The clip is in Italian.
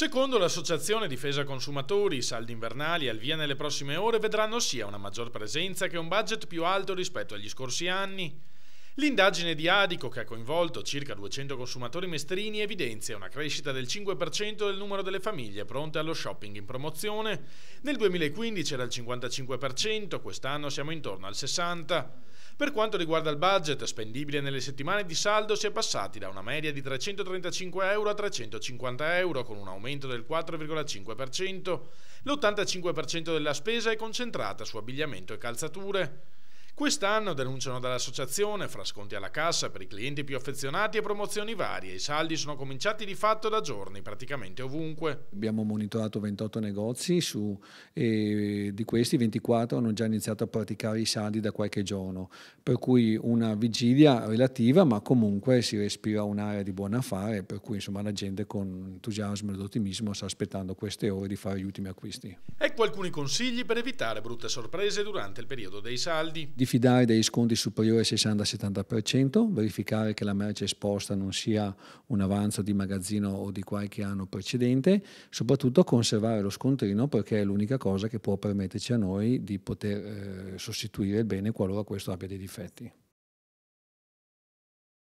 Secondo l'Associazione Difesa Consumatori, i saldi invernali al via nelle prossime ore vedranno sia una maggior presenza che un budget più alto rispetto agli scorsi anni. L'indagine di Adico, che ha coinvolto circa 200 consumatori mestrini, evidenzia una crescita del 5% del numero delle famiglie pronte allo shopping in promozione. Nel 2015 era il 55%, quest'anno siamo intorno al 60%. Per quanto riguarda il budget spendibile nelle settimane di saldo, si è passati da una media di 335 euro a 350 euro, con un aumento del 4,5%. L'85% della spesa è concentrata su abbigliamento e calzature. Quest'anno, denunciano dall'associazione, fra sconti alla cassa per i clienti più affezionati e promozioni varie, i saldi sono cominciati di fatto da giorni, praticamente ovunque. Abbiamo monitorato 28 negozi, su, e di questi 24 hanno già iniziato a praticare i saldi da qualche giorno, per cui una vigilia relativa, ma comunque si respira un'area di buon affare, per cui insomma, la gente con entusiasmo ed ottimismo sta aspettando queste ore di fare gli ultimi acquisti. Ecco alcuni consigli per evitare brutte sorprese durante il periodo dei saldi diffidare dagli sconti superiori al 60-70%, verificare che la merce esposta non sia un avanzo di magazzino o di qualche anno precedente, soprattutto conservare lo scontrino perché è l'unica cosa che può permetterci a noi di poter eh, sostituire il bene qualora questo abbia dei difetti.